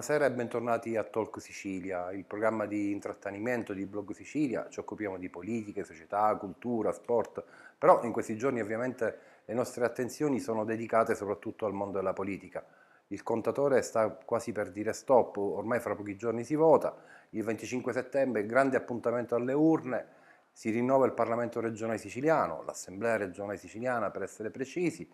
buonasera e bentornati a Talk Sicilia, il programma di intrattenimento di Blog Sicilia. Ci occupiamo di politica, società, cultura, sport, però in questi giorni ovviamente le nostre attenzioni sono dedicate soprattutto al mondo della politica. Il contatore sta quasi per dire stop, ormai fra pochi giorni si vota, il 25 settembre grande appuntamento alle urne, si rinnova il Parlamento regionale siciliano, l'Assemblea regionale siciliana per essere precisi,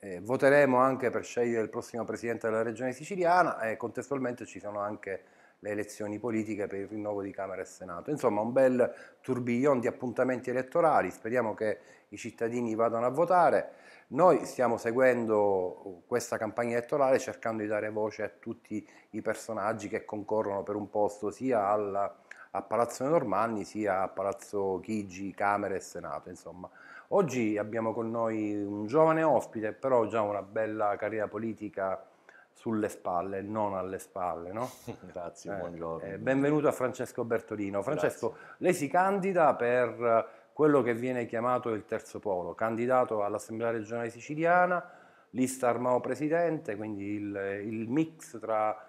eh, voteremo anche per scegliere il prossimo presidente della regione siciliana e contestualmente ci sono anche le elezioni politiche per il rinnovo di Camera e Senato. Insomma, un bel tourbillon di appuntamenti elettorali, speriamo che i cittadini vadano a votare. Noi stiamo seguendo questa campagna elettorale cercando di dare voce a tutti i personaggi che concorrono per un posto sia alla, a Palazzo Normanni sia a Palazzo Chigi, Camera e Senato, insomma. Oggi abbiamo con noi un giovane ospite, però già una bella carriera politica sulle spalle, non alle spalle, no? Grazie, eh, buongiorno. Eh, benvenuto a Francesco Bertolino. Francesco, Grazie. lei si candida per quello che viene chiamato il terzo polo, candidato all'Assemblea regionale siciliana, lista Armao Presidente, quindi il, il mix tra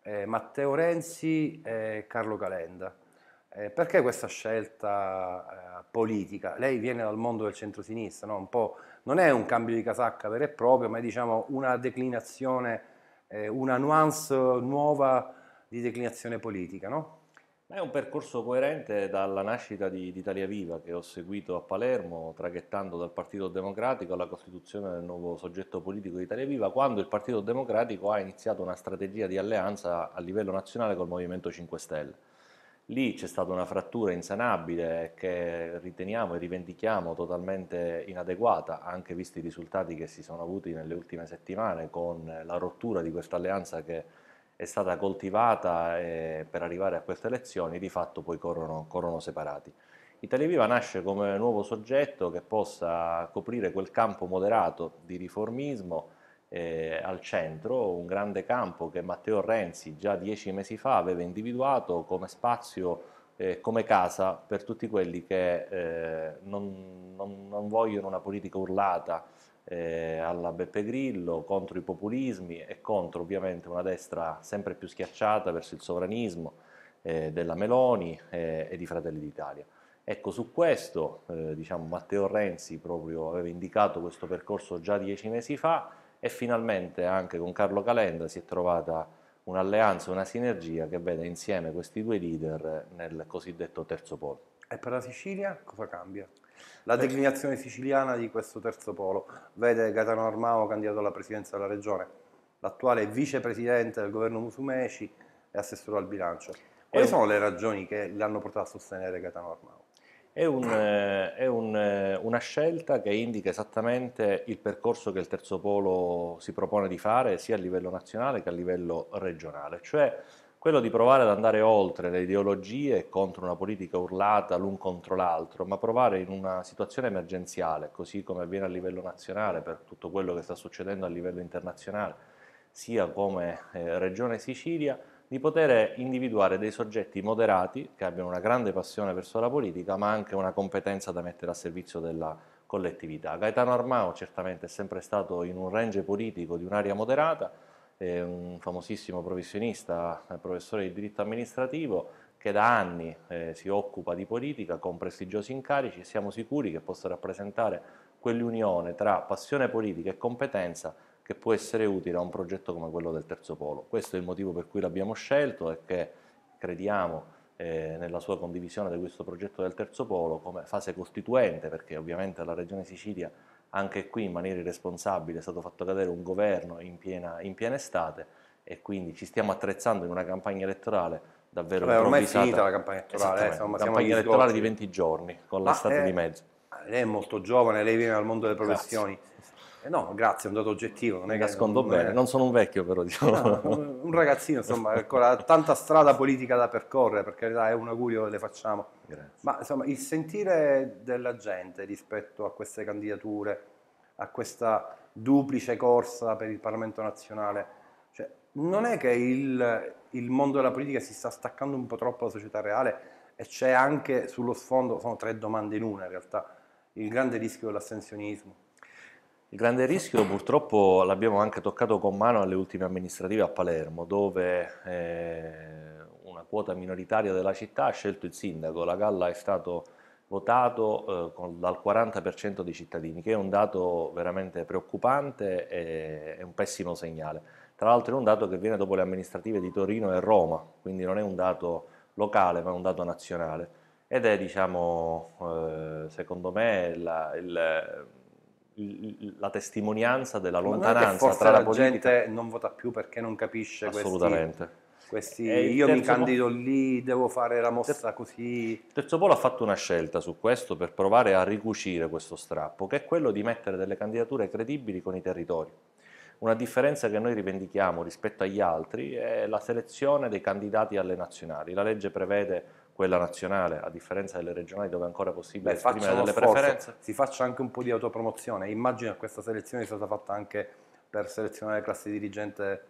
eh, Matteo Renzi e Carlo Calenda. Eh, perché questa scelta eh, politica. Lei viene dal mondo del centrosinistra, no? un po', non è un cambio di casacca vero e proprio, ma è diciamo, una declinazione, eh, una nuance nuova di declinazione politica. No? È un percorso coerente dalla nascita di, di, Italia Viva che ho seguito a Palermo, traghettando dal Partito Democratico alla costituzione del nuovo soggetto politico di Italia Viva, quando il Partito Democratico ha iniziato una strategia di alleanza a livello nazionale col Movimento 5 Stelle. Lì c'è stata una frattura insanabile che riteniamo e rivendichiamo totalmente inadeguata, anche visti i risultati che si sono avuti nelle ultime settimane con la rottura di questa alleanza che è stata coltivata eh, per arrivare a queste elezioni, di fatto poi corrono, corrono separati. Italia Viva nasce come nuovo soggetto che possa coprire quel campo moderato di riformismo eh, al centro, un grande campo che Matteo Renzi già dieci mesi fa aveva individuato come spazio, eh, come casa per tutti quelli che eh, non, non, non, vogliono una politica urlata eh, alla Beppe Grillo, contro i populismi e contro ovviamente una destra sempre più schiacciata verso il sovranismo eh, della Meloni eh, e di Fratelli d'Italia. Ecco, su questo diciamo, Matteo Renzi proprio aveva indicato questo percorso già dieci mesi fa, e finalmente anche con Carlo Calenda si è trovata un'alleanza, una sinergia che vede insieme questi due leader nel cosiddetto terzo polo. E per la Sicilia cosa cambia? La eh. declinazione siciliana di questo terzo polo vede Gaetano Armao candidato alla presidenza della regione, l'attuale vicepresidente del governo Musumeci e assessore al bilancio. Quali sono le ragioni che l'hanno portato a sostenere Gaetano Armao? È, un, eh, è un, eh, una scelta che indica esattamente il percorso che il terzo polo si propone di fare sia a livello nazionale che a livello regionale, cioè quello di provare ad andare oltre le ideologie contro una politica urlata l'un contro l'altro, ma provare in una situazione emergenziale, così come avviene a livello nazionale per tutto quello che sta succedendo a livello internazionale, sia come eh, Regione Sicilia, di poter individuare dei soggetti moderati che abbiano una grande passione verso la politica ma anche una competenza da mettere a servizio della collettività. Gaetano Armao certamente è sempre stato in un range politico di un'area moderata, è un famosissimo professionista, professore di diritto amministrativo che da anni eh, si occupa di politica con prestigiosi incarici e siamo sicuri che possa rappresentare quell'unione tra passione politica e competenza che può essere utile a un progetto come quello del terzo polo. Questo è il motivo per cui l'abbiamo scelto e che crediamo eh, nella sua condivisione di questo progetto del terzo polo come fase costituente, perché ovviamente la Regione Sicilia anche qui in maniera irresponsabile è stato fatto cadere un governo in piena, in piena estate e quindi ci stiamo attrezzando in una campagna elettorale davvero Beh, ormai è finita la campagna elettorale, eh, insomma, campagna elettorale di 20 giorni con l'estate eh, di mezzo. Lei è molto giovane, lei viene dal mondo delle professioni. Grazie eh no, grazie, è un dato oggettivo. Non è Nascondo eh, non bene, è... non sono un vecchio però, diciamo. No, un ragazzino, insomma, ancora ha tanta strada politica da percorrere, per carità, è un augurio che le facciamo. Grazie. Ma insomma, il sentire della gente rispetto a queste candidature, a questa duplice corsa per il Parlamento nazionale, cioè, non è che il, il mondo della politica si sta staccando un po' troppo dalla società reale e c'è anche sullo sfondo, sono tre domande in una in realtà, il grande rischio dell'assenzionismo. Il grande rischio purtroppo l'abbiamo anche toccato con mano alle ultime amministrative a Palermo, dove eh, una quota minoritaria della città ha scelto il sindaco, la Galla è stato votato eh, con, dal 40% dei cittadini, che è un dato veramente preoccupante e, e un pessimo segnale. Tra l'altro è un dato che viene dopo le amministrative di Torino e Roma, quindi non è un dato locale ma è un dato nazionale ed è diciamo eh, secondo me la, il la testimonianza della lontananza tra la, la politica... gente non vota più perché non capisce assolutamente questi, questi eh, io mi candido polo, lì devo fare la mossa terzo, così terzo polo ha fatto una scelta su questo per provare a ricucire questo strappo che è quello di mettere delle candidature credibili con i territori una differenza che noi rivendichiamo rispetto agli altri è la selezione dei candidati alle nazionali la legge prevede quella nazionale, a differenza delle regionali dove è ancora possibile Beh, esprimere delle sforzo, preferenze. Si faccia anche un po' di autopromozione, immagino che questa selezione sia stata fatta anche per selezionare le classi dirigente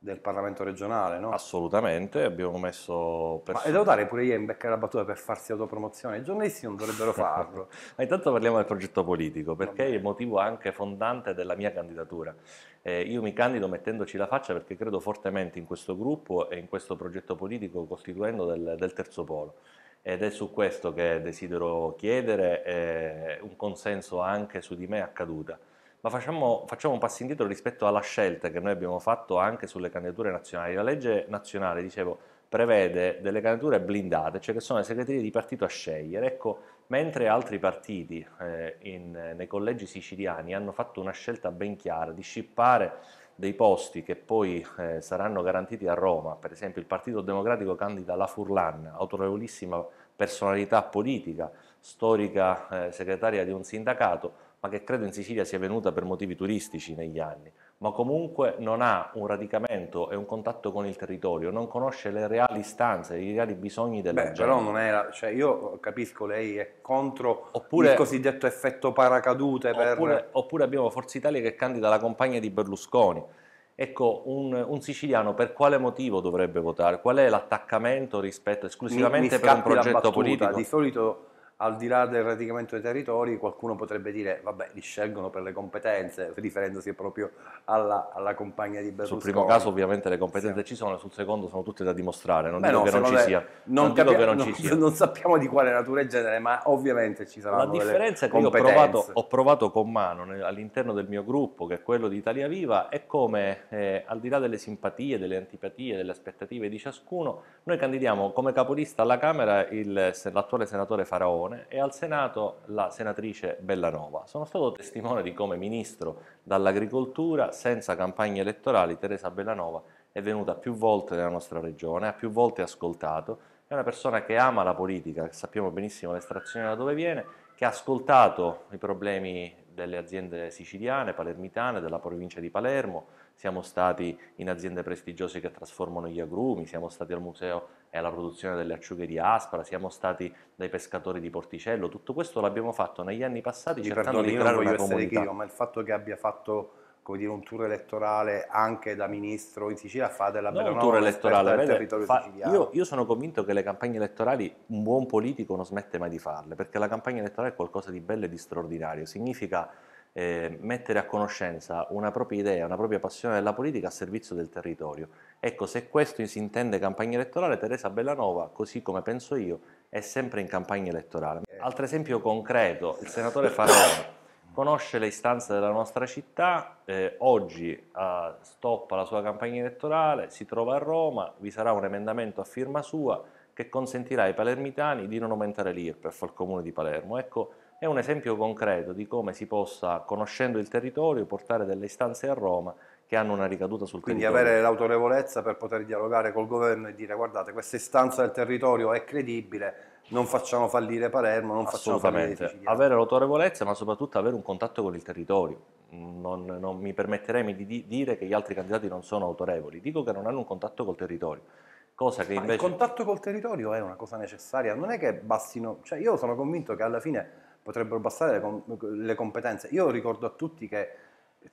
del Parlamento regionale, no? Assolutamente, abbiamo messo... Persone. Ma devo dare pure io in imbeccare la battuta per farsi autopromozione, i giornalisti non dovrebbero farlo. Ma intanto parliamo del progetto politico, perché Vabbè. è il motivo anche fondante della mia candidatura. Eh, io mi candido mettendoci la faccia perché credo fortemente in questo gruppo e in questo progetto politico costituendo del, del terzo polo ed è su questo che desidero chiedere eh, un consenso anche su di me accaduta ma facciamo, facciamo, un passo indietro rispetto alla scelta che noi abbiamo fatto anche sulle candidature nazionali. La legge nazionale, dicevo, prevede delle candidature blindate, cioè che sono le segreterie di partito a scegliere. Ecco, mentre altri partiti eh, in, nei collegi siciliani hanno fatto una scelta ben chiara di scippare dei posti che poi eh, saranno garantiti a Roma, per esempio il Partito Democratico candida la Furlan, autorevolissima personalità politica, storica eh, segretaria di un sindacato, ma che credo in Sicilia sia venuta per motivi turistici negli anni, ma comunque non ha un radicamento e un contatto con il territorio, non conosce le reali istanze, i reali bisogni della Beh, gente. Però non era, cioè io capisco lei è contro oppure, il cosiddetto effetto paracadute. Per... Oppure, oppure, abbiamo Forza Italia che candida la compagna di Berlusconi. Ecco, un, un siciliano per quale motivo dovrebbe votare? Qual è l'attaccamento rispetto esclusivamente mi, mi per un progetto battuta, politico? Di solito al di là del radicamento dei territori, qualcuno potrebbe dire, vabbè, li scelgono per le competenze, riferendosi proprio alla, alla compagna di Berlusconi. Sul primo caso ovviamente le competenze sì. ci sono, sul secondo sono tutte da dimostrare, non Beh, dico no, che non ci sia. Non, non capi... dico che non, ci sia. Non sappiamo di quale natura e genere, ma ovviamente ci saranno La differenza è che ho provato, ho provato, con mano all'interno del mio gruppo, che è quello di Italia Viva, è come, eh, al di là delle simpatie, delle antipatie, delle aspettative di ciascuno, noi candidiamo come capolista alla Camera l'attuale senatore Faraone, Commissione e al Senato la senatrice Bellanova. Sono stato testimone di come ministro dall'agricoltura, senza campagne elettorali, Teresa Bellanova è venuta più volte nella nostra regione, ha più volte ascoltato, è una persona che ama la politica, sappiamo benissimo l'estrazione da dove viene, che ha ascoltato i problemi delle aziende siciliane, palermitane, della provincia di Palermo, siamo stati in aziende prestigiose che trasformano gli agrumi, siamo stati al Museo e alla produzione delle acciughe di Aspra, siamo stati dai pescatori di Porticello, tutto questo l'abbiamo fatto negli anni passati Mi cercando perdoni, di creare una comunità. Io, ma il fatto che abbia fatto come dire, un tour elettorale anche da ministro in Sicilia fa della bella no, un tour elettorale del territorio fa, siciliano. Io, io, sono convinto che le campagne elettorali un buon politico non smette mai di farle, perché la campagna elettorale è qualcosa di bello e di straordinario, significa eh, mettere a conoscenza una propria idea, una propria passione della politica a servizio del territorio. Ecco, se questo si intende campagna elettorale, Teresa Bellanova, così come penso io, è sempre in campagna elettorale. Altro esempio concreto, il senatore Farone conosce le istanze della nostra città, eh, oggi eh, stoppa la sua campagna elettorale, si trova a Roma, vi sarà un emendamento a firma sua che consentirà ai palermitani di non aumentare l'IRPEF al comune di Palermo. Ecco, è un esempio concreto di come si possa, conoscendo il territorio, portare delle istanze a Roma che hanno una ricaduta sul Quindi territorio. Quindi avere l'autorevolezza per poter dialogare col governo e dire guardate questa istanza del territorio è credibile, non facciamo fallire Palermo, non facciamo fallire Sicilia. Avere l'autorevolezza ma soprattutto avere un contatto con il territorio. Non, non mi permetterei di dire che gli altri candidati non sono autorevoli, dico che non hanno un contatto col territorio. Cosa che invece... Ma il contatto col territorio è una cosa necessaria, non è che bastino... Cioè io sono convinto che alla fine potrebbero bastare le, com le competenze. Io ricordo a tutti che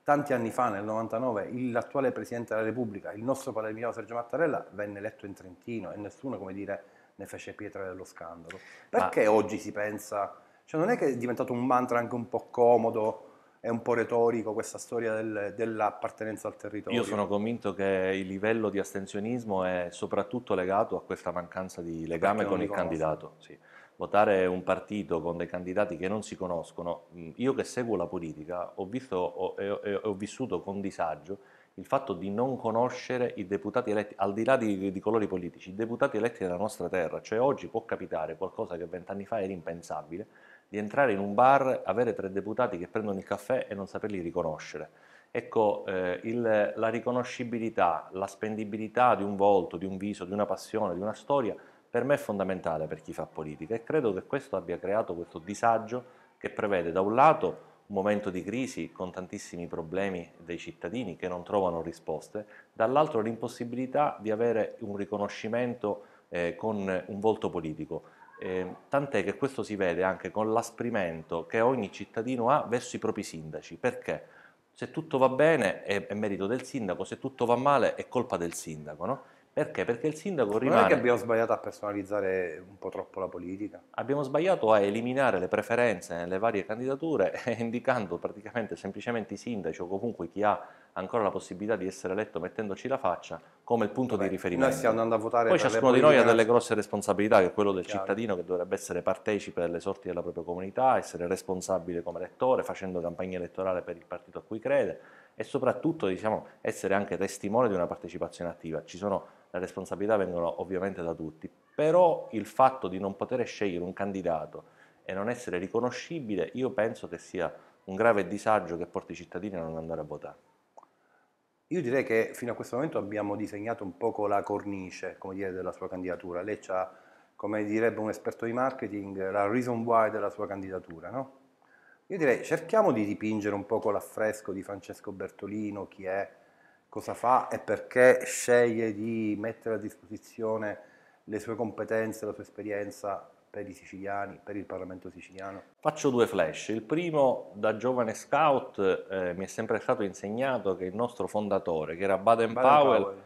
tanti anni fa, nel 99, l'attuale Presidente della Repubblica, il nostro palermitano Sergio Mattarella, venne eletto in Trentino e nessuno, come dire, ne fece pietra dello scandalo. Perché Ma... oggi si pensa... Cioè non è che è diventato un mantra anche un po' comodo è un po' retorico questa storia del, dell'appartenenza al territorio. Io sono convinto che il livello di astensionismo è soprattutto legato a questa mancanza di legame con il conosco. candidato. Sì votare un partito con dei candidati che non si conoscono, mm, io che seguo la politica ho, visto, ho, ho, ho vissuto con disagio il fatto di non conoscere i deputati eletti, al di là di, di, colori politici, i deputati eletti della nostra terra, cioè oggi può capitare qualcosa che vent'anni fa era impensabile, di entrare in un bar, avere tre deputati che prendono il caffè e non saperli riconoscere. Ecco, eh, il, la riconoscibilità, la spendibilità di un volto, di un viso, di una passione, di una storia, per me è fondamentale per chi fa politica e credo che questo abbia creato questo disagio che prevede da un lato un momento di crisi con tantissimi problemi dei cittadini che non trovano risposte, dall'altro l'impossibilità di avere un riconoscimento eh, con un volto politico. Eh, tant'è che questo si vede anche con l'asprimento che ogni cittadino ha verso i propri sindaci. Perché? Se tutto va bene è, è merito del sindaco, se tutto va male è colpa del sindaco. No? Perché? Perché il sindaco rimane... Non è che abbiamo sbagliato a personalizzare un po' troppo la politica? Abbiamo sbagliato a eliminare le preferenze nelle varie candidature indicando praticamente semplicemente i sindaci o comunque chi ha ancora la possibilità di essere eletto mettendoci la faccia come il punto Beh, di riferimento. Noi stiamo andando a votare Poi ciascuno di noi ha delle grosse responsabilità, che è quello del Chiaro. cittadino che dovrebbe essere partecipe delle sorti della propria comunità, essere responsabile come elettore, facendo campagna elettorale per il partito a cui crede e soprattutto diciamo, essere anche testimone di una partecipazione attiva. Ci sono le responsabilità vengono ovviamente da tutti, però il fatto di non poter scegliere un candidato e non essere riconoscibile, io penso che sia un grave disagio che porta i cittadini a non andare a votare. Io direi che fino a questo momento abbiamo disegnato un poco la cornice come dire, della sua candidatura. Lei ha, come direbbe un esperto di marketing, la reason why della sua candidatura, no? Io direi cerchiamo di dipingere un poco l'affresco di Francesco Bertolino, chi è, cosa fa e perché sceglie di mettere a disposizione le sue competenze, la sua esperienza per i siciliani, per il Parlamento siciliano? Faccio due flash. Il primo, da giovane scout, eh, mi è sempre stato insegnato che il nostro fondatore, che era Baden, Baden Powell, Powell.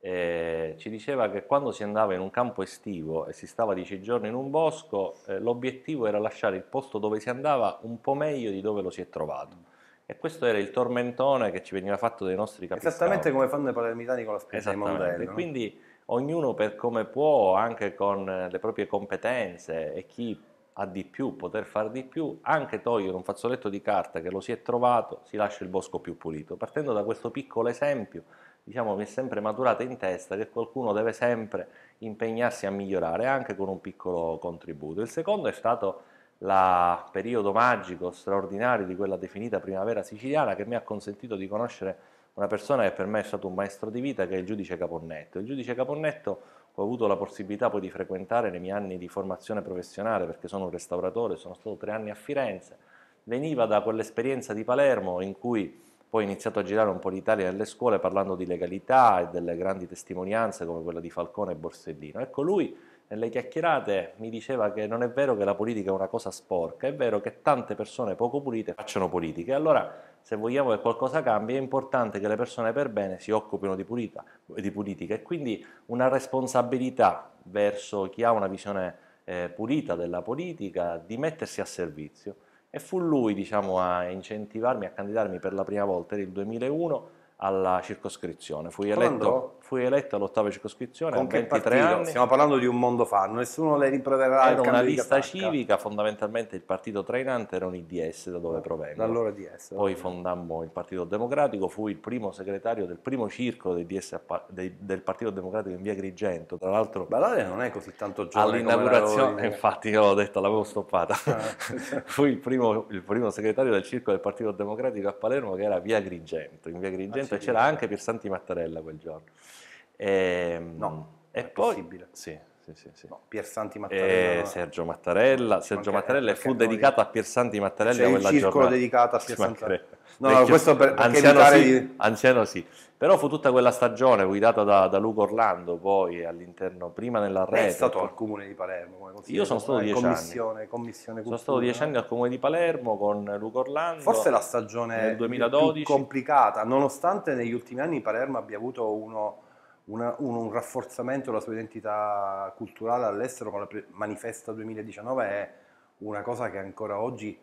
Eh, ci diceva che quando si andava in un campo estivo e si stava dieci giorni in un bosco, eh, l'obiettivo era lasciare il posto dove si andava un po' meglio di dove lo si è trovato. E questo era il tormentone che ci veniva fatto dai nostri capi Esattamente come fanno i palermitani con la spesa di Mondello. No? Quindi ognuno per come può, anche con le proprie competenze e chi ha di più, poter fare di più, anche togliere un fazzoletto di carta che lo si è trovato, si lascia il bosco più pulito. Partendo da questo piccolo esempio, diciamo mi è sempre maturata in testa che qualcuno deve sempre impegnarsi a migliorare, anche con un piccolo contributo. Il secondo è stato il periodo magico, straordinario di quella definita primavera siciliana che mi ha consentito di conoscere una persona che per me è stato un maestro di vita che è il giudice Caponnetto. Il giudice Caponnetto ho avuto la possibilità poi di frequentare nei miei anni di formazione professionale perché sono un restauratore, sono stato tre anni a Firenze, veniva da quell'esperienza di Palermo in cui poi ho iniziato a girare un po' l'Italia nelle scuole parlando di legalità e delle grandi testimonianze come quella di Falcone e Borsellino. Ecco, lui nelle chiacchierate mi diceva che non è vero che la politica è una cosa sporca, è vero che tante persone poco pulite facciano politica. E allora, se vogliamo che qualcosa cambi, è importante che le persone per bene si occupino di, pulita, di politica e quindi una responsabilità verso chi ha una visione eh, pulita della politica di mettersi a servizio. E fu lui diciamo, a incentivarmi a candidarmi per la prima volta, era il 2001 alla circoscrizione. Fui, eletto, fui eletta all'ottava circoscrizione Con a 23 partito? anni. Stiamo parlando di un mondo fa, nessuno le riproverà. Era una lista civica, fondamentalmente il partito trainante era un IDS da dove provengo. Dall'ora IDS. Da Poi fondammo il Partito Democratico, fui il primo segretario del primo circolo del Partito Democratico in via Grigento. Tra l'altro... Ballare non è così tanto giovane All'inaugurazione, infatti io l'ho detto, l'avevo stoppata. Ah. fui il primo, il primo, segretario del circolo del Partito Democratico a Palermo che era via Grigento. In via Grigento e cioè, c'era anche Santi Mattarella quel giorno. E, ehm, no, e è poi, possibile. Sì, sì, sì, No, Pier Santi Mattarella. E eh, Sergio Mattarella, Sergio Mattarella e fu noi... dedicata a Pier Santi Mattarella cioè, quella il circolo dedicato a Pier Santi No, no, questo per, anziano, sì, di... anziano sì, però fu tutta quella stagione guidata da, da Luca Orlando poi all'interno, prima nella rete. È stato al comune di Palermo? Io sono stato dieci commissione, anni. Commissione sono stato dieci anni al comune di Palermo con Luca Orlando. Forse la stagione 2012. più complicata, nonostante negli ultimi anni Palermo abbia avuto uno una, un, un, rafforzamento della sua identità culturale all'estero con la Manifesta 2019 è una cosa che ancora oggi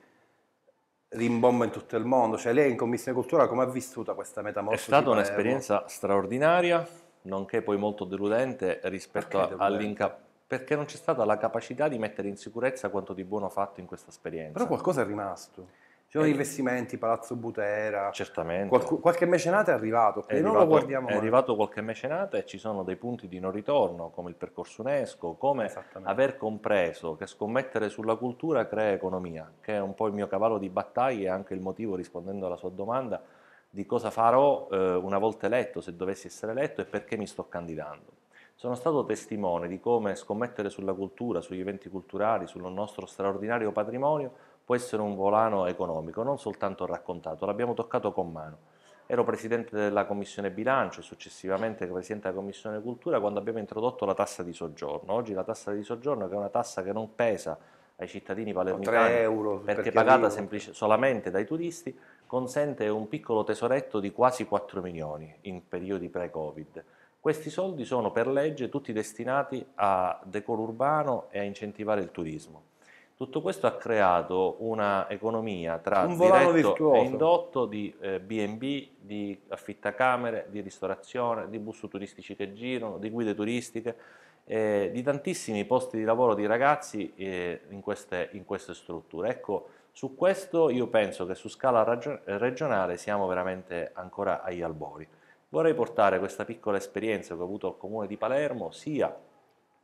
rimbomba in tutto il mondo. Cioè lei in Commissione Cultura come ha vissuta questa metamorfosi? È stata un'esperienza straordinaria, nonché poi molto deludente rispetto perché all'incapacità perché non c'è stata la capacità di mettere in sicurezza quanto di buono fatto in questa esperienza. Però qualcosa è rimasto. Ci sono eh, investimenti, Palazzo Butera. Certamente. Qualc- qualche mecenate è arrivato, è arrivato, non lo guardiamo. È mai. arrivato qualche mecenate e ci sono dei punti di non ritorno, come il percorso UNESCO, come aver compreso che scommettere sulla cultura crea economia, che è un po' il mio cavallo di battaglia e anche il motivo, rispondendo alla sua domanda, di cosa farò eh, una volta eletto, se dovessi essere eletto e perché mi sto candidando. Sono stato testimone di come scommettere sulla cultura, sugli eventi culturali, sul nostro straordinario patrimonio può essere un volano economico, non soltanto raccontato, l'abbiamo toccato con mano. Ero presidente della commissione bilancio e successivamente presidente della commissione cultura quando abbiamo introdotto la tassa di soggiorno. Oggi la tassa di soggiorno che è una tassa che non pesa ai cittadini palermitani euro, perché, perché pagata semplice, solamente dai turisti, consente un piccolo tesoretto di quasi 4 milioni in periodi pre-Covid. Questi soldi sono per legge tutti destinati a decoro urbano e a incentivare il turismo. Tutto questo ha creato un'economia tra un diretto virtuoso. e indotto di B&B, eh, di affittacamere, di ristorazione, di bus turistici che girano, di guide turistiche, eh, di tantissimi posti di lavoro di ragazzi eh, in, queste, in, queste, strutture. Ecco, su questo io penso che su scala ragion- regionale siamo veramente ancora agli albori. Vorrei portare questa piccola esperienza che ho avuto al comune di Palermo sia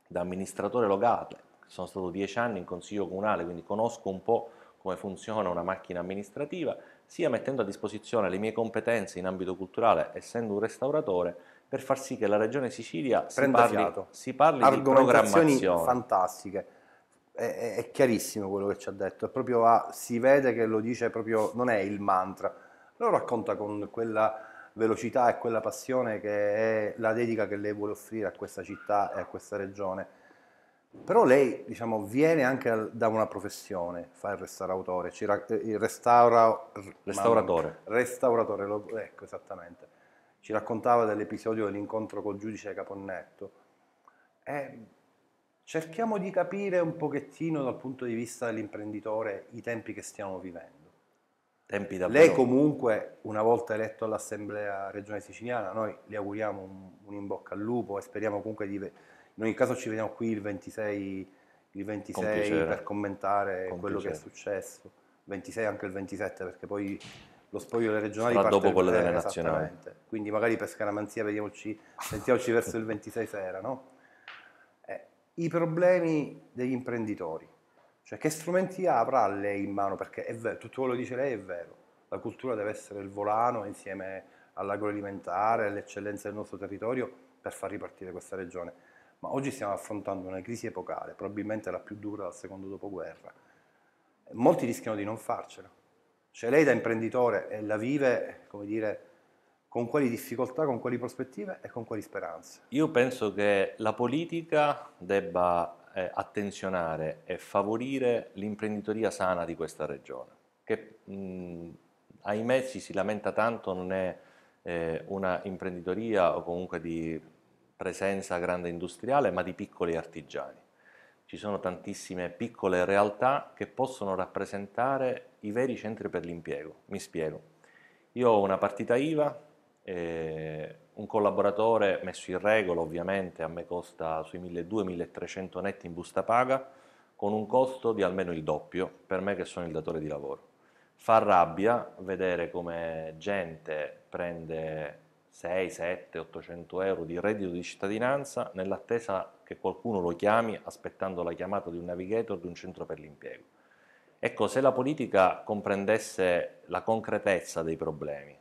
da amministratore locale sono stato dieci anni in consiglio comunale, quindi conosco un po' come funziona una macchina amministrativa, sia mettendo a disposizione le mie competenze in ambito culturale, essendo un restauratore, per far sì che la regione Sicilia Prenda si parli, si parli di programmazione. fantastiche, è, è, chiarissimo quello che ci ha detto, è proprio a, si vede che lo dice proprio, non è il mantra, lo racconta con quella velocità e quella passione che è la dedica che lei vuole offrire a questa città e a questa regione però lei, diciamo, viene anche da una professione, fa il restauratore, eh, il restaura, restauratore. Restauratore, lo, ecco esattamente. Ci raccontava dell'episodio dell'incontro col giudice Caponnetto. E cerchiamo di capire un pochettino dal punto di vista dell'imprenditore i tempi che stiamo vivendo. Tempi davvero. Lei comunque, una volta eletto all'Assemblea regionale siciliana, noi le auguriamo un, un in bocca al lupo e speriamo comunque di in ogni caso ci vediamo qui il 26, il 26 Con per commentare Con quello piacere. che è successo. 26 anche il 27 perché poi lo spoglio delle regionali Sarà dopo quello delle nazionali. Quindi magari per scaramanzia vediamoci, sentiamoci verso il 26 sera, no? Eh, I problemi degli imprenditori. Cioè che strumenti avrà lei in mano? Perché è vero, tutto quello che dice lei è vero. La cultura deve essere il volano insieme all'agroalimentare, all'eccellenza del nostro territorio per far ripartire questa regione ma oggi stiamo affrontando una crisi epocale, probabilmente la più dura dal secondo dopoguerra. Molti rischiano di non farcela. Cioè lei da imprenditore la vive, come dire, con quali difficoltà, con quali prospettive e con quali speranze? Io penso che la politica debba eh, attenzionare e favorire l'imprenditoria sana di questa regione, che mh, ahimè ci si lamenta tanto non è eh, una imprenditoria o comunque di presenza grande industriale, ma di piccoli artigiani. Ci sono tantissime piccole realtà che possono rappresentare i veri centri per l'impiego. Mi spiego. Io ho una partita IVA, eh, un collaboratore messo in regola ovviamente a me costa sui 1200-1300 netti in busta paga, con un costo di almeno il doppio per me che sono il datore di lavoro. Fa rabbia vedere come gente prende 6, 7, 800 euro di reddito di cittadinanza nell'attesa che qualcuno lo chiami aspettando la chiamata di un navigator di un centro per l'impiego. Ecco, se la politica comprendesse la concretezza dei problemi,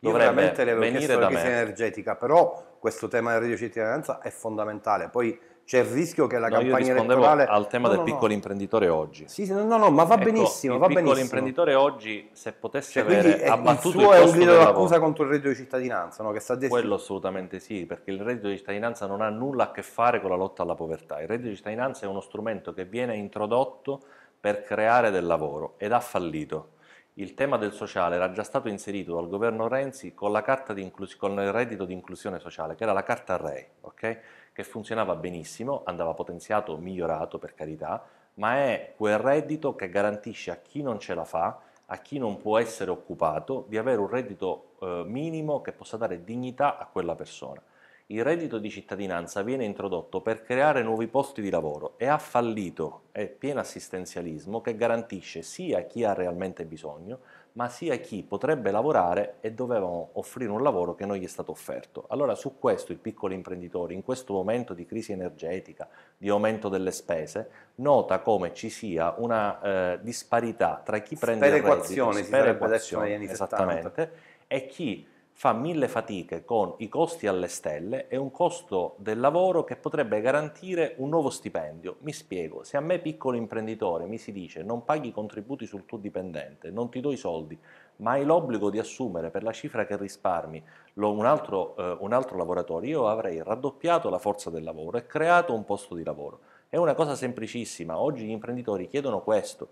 io veramente le avevo chiesto la crisi energetica, però questo tema della reddito di cittadinanza è fondamentale. Poi c'è il rischio che la no, campagna io elettorale... al tema no, del no, piccolo imprenditore oggi. Sì, sì, no, no, ma va ecco, benissimo, il va benissimo. Il piccolo imprenditore oggi, se potesse cioè, avere abbattuto il suo il è un grido d'accusa contro il reddito di cittadinanza, no? Che sta destino. Quello assolutamente sì, perché il reddito di cittadinanza non ha nulla a che fare con la lotta alla povertà. Il reddito di cittadinanza è uno strumento che viene introdotto per creare del lavoro ed ha fallito. Il tema del sociale era già stato inserito dal governo Renzi con, la carta di inclus- con il reddito di inclusione sociale, che era la carta REI, ok? che funzionava benissimo, andava potenziato, migliorato per carità, ma è quel reddito che garantisce a chi non ce la fa, a chi non può essere occupato, di avere un reddito eh, minimo che possa dare dignità a quella persona il reddito di cittadinanza viene introdotto per creare nuovi posti di lavoro e ha fallito, è pieno assistenzialismo che garantisce sia chi ha realmente bisogno, ma sia chi potrebbe lavorare e dovevano offrire un lavoro che non gli è stato offerto. Allora su questo il piccolo imprenditore, in questo momento di crisi energetica, di aumento delle spese, nota come ci sia una eh, disparità tra chi prende il reddito, sperequazione, si equazione, esattamente, e chi fa mille fatiche con i costi alle stelle e un costo del lavoro che potrebbe garantire un nuovo stipendio. Mi spiego, se a me piccolo imprenditore mi si dice non paghi i contributi sul tuo dipendente, non ti do i soldi, ma hai l'obbligo di assumere per la cifra che risparmi un altro, eh, un altro lavoratore, io avrei raddoppiato la forza del lavoro e creato un posto di lavoro. È una cosa semplicissima, oggi gli imprenditori chiedono questo,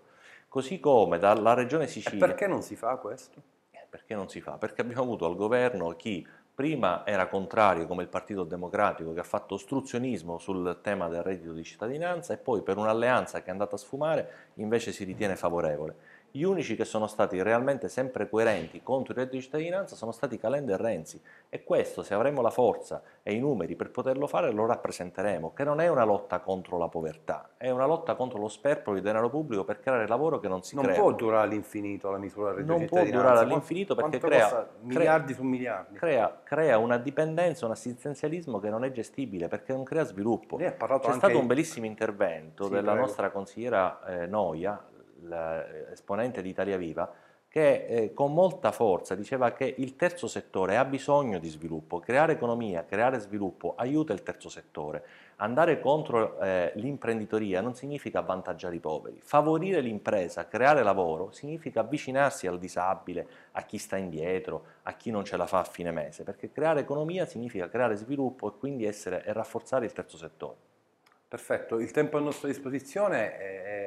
così come dalla regione Sicilia... E perché non si fa questo? Perché non si fa? Perché abbiamo avuto al governo chi prima era contrario come il Partito Democratico che ha fatto ostruzionismo sul tema del reddito di cittadinanza e poi per un'alleanza che è andata a sfumare invece si ritiene favorevole. Gli unici che sono stati realmente sempre coerenti contro il reddito di cittadinanza sono stati Calenda e Renzi e questo, se avremo la forza e i numeri per poterlo fare, lo rappresenteremo, che non è una lotta contro la povertà, è una lotta contro lo sperpero di denaro pubblico per creare lavoro che non si non crea. Non può durare all'infinito la misura del reddito Non può durare all'infinito perché crea, miliardi su miliardi. Crea, crea, una dipendenza, un assistenzialismo che non è gestibile perché non crea sviluppo. C'è stato un bellissimo intervento sì, della prego. nostra consigliera eh, Noia l'esponente di Italia Viva, che eh, con molta forza diceva che il terzo settore ha bisogno di sviluppo, creare economia, creare sviluppo aiuta il terzo settore, andare contro eh, l'imprenditoria non significa avvantaggiare i poveri, favorire l'impresa, creare lavoro significa avvicinarsi al disabile, a chi sta indietro, a chi non ce la fa a fine mese, perché creare economia significa creare sviluppo e quindi essere, e rafforzare il terzo settore. Perfetto, il tempo a nostra disposizione è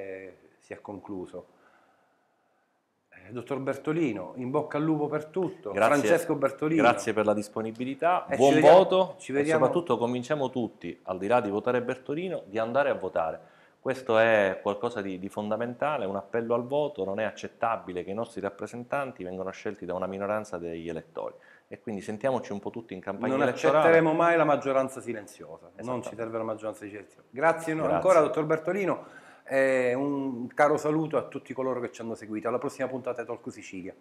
si è concluso. Eh, dottor Bertolino, in bocca al lupo per tutto. Grazie, Francesco Bertolino. Grazie per la disponibilità, e eh, buon ci voto ci vediamo. e soprattutto convinciamo tutti, al di là di votare Bertolino, di andare a votare. Questo è qualcosa di, di fondamentale, un appello al voto, non è accettabile che i nostri rappresentanti vengano scelti da una minoranza degli elettori e quindi sentiamoci un po' tutti in campagna non elettorale. Non accetteremo mai la maggioranza silenziosa, non ci serve la maggioranza di silenziosa. Grazie, Grazie. ancora dottor Bertolino e eh, un caro saluto a tutti coloro che ci hanno seguito. Alla prossima puntata di Talk Sicilia.